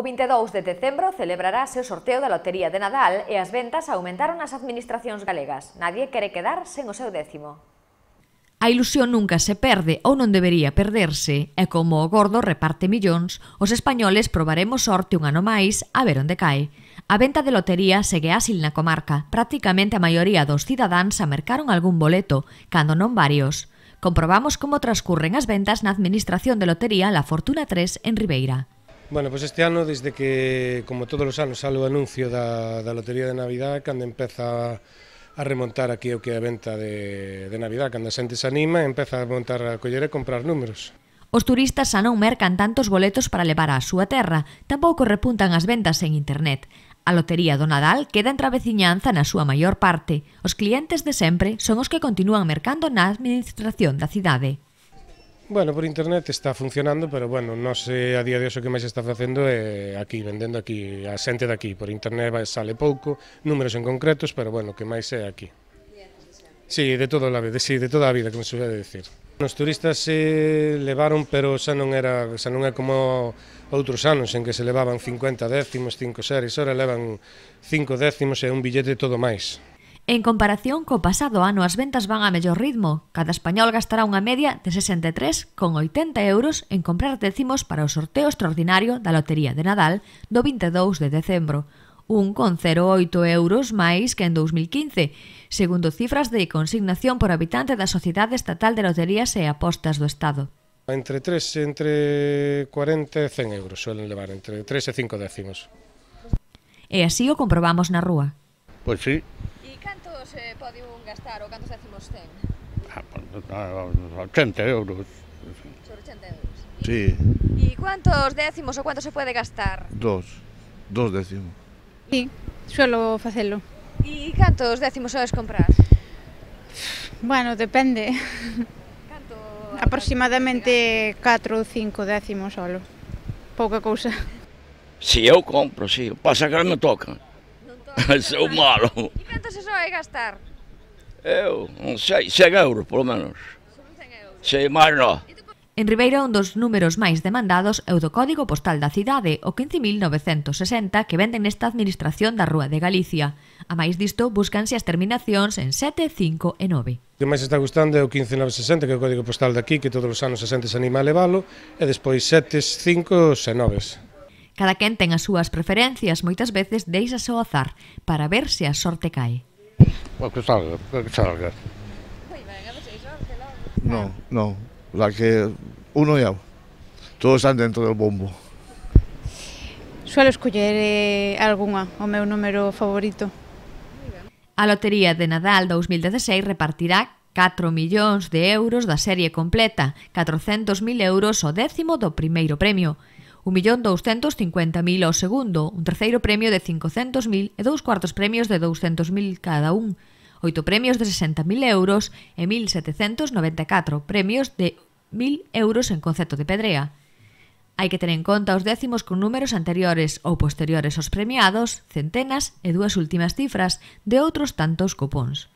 O 22 de decembro celebrarase o sorteo da Lotería de Nadal e as ventas aumentaron as administracións galegas. Nadie quere quedar sen o seu décimo. A ilusión nunca se perde ou non debería perderse, e como o gordo reparte millóns, os españoles probaremos sorte un ano máis a ver onde cae. A venta de lotería segue ásil na comarca. Prácticamente a maioría dos cidadáns amercaron algún boleto, cando non varios. Comprobamos como transcurren as ventas na Administración de Lotería La Fortuna 3 en Ribeira. Bueno, pois pues este ano, desde que, como todos os anos, sale o anuncio da, da Lotería de Navidad, cando empeza a remontar aquí o que é a venta de, de Navidad, cando a xente se anima, empeza a montar a collera e comprar números. Os turistas xa non mercan tantos boletos para levar á súa terra, tampouco repuntan as ventas en internet. A lotería do Nadal queda entre a veciñanza na súa maior parte. Os clientes de sempre son os que continúan mercando na administración da cidade. Bueno, por internet está funcionando, pero bueno, non sei a día de hoxe que máis está facendo é eh, aquí, vendendo aquí, a xente de aquí. Por internet sale pouco, números en concretos, pero bueno, que máis é aquí. Sí, de toda a vida, sí, de toda a vida, como se suele decir. Os turistas se levaron, pero xa non era, xa non é como outros anos en que se levaban 50 décimos, 5 series, ora levan 5 décimos e un billete todo máis. En comparación co pasado ano as ventas van a mellor ritmo. Cada español gastará unha media de 63,80 euros en comprar décimos para o sorteo extraordinario da Lotería de Nadal do 22 de decembro, 1,08 euros máis que en 2015, segundo cifras de consignación por habitante da Sociedade Estatal de Loterías e Apostas do Estado. Entre 3, entre 40 e 100 euros suelen levar, entre 3 e 5 décimos. E así o comprobamos na rúa. Pois sí, se pode un gastar ou cantos décimos 100? Ah, uns 80 ah, euros. Sobre 80 euros? Sí. E quantos décimos ou quanto se pode gastar? Dos. Dos décimos. Sí, suelo facelo. E cantos décimos soes comprar? Bueno, depende. Canto? Aproximadamente 4 ou 5 décimos solo. Pouca cousa. Si sí, eu compro, si. Sí. Pasa que non me tocan. Sou malo. E canto se soe gastar? Eu, non sei, 100 euros, polo menos. Son 100 euros? Sei, máis non. En Ribeira, un dos números máis demandados é o do Código Postal da cidade, o 15.960 que venden nesta administración da Rúa de Galicia. A máis disto, buscanse as terminacións en 7, 5 e 9. O que máis está gustando é o 15960, que é o código postal daqui, que todos os anos a xente se anima a leválo, e despois 7, 5 e 9. Cada quen ten as súas preferencias, moitas veces deixas ao azar para ver se a sorte cae. O que salga, que salga. Non, ¿eh? non, la que uno e eu. Todos están dentro do bombo. Suelo escoller eh, algunha, o meu número favorito. A Lotería de Nadal 2016 repartirá 4 millóns de euros da serie completa, 400.000 euros o décimo do primeiro premio. 1.250.000 ao segundo, un terceiro premio de 500.000 e dous cuartos premios de 200.000 cada un, oito premios de 60.000 euros e 1.794 premios de 1.000 euros en concepto de pedrea. Hai que ter en conta os décimos con números anteriores ou posteriores aos premiados, centenas e dúas últimas cifras de outros tantos cupóns.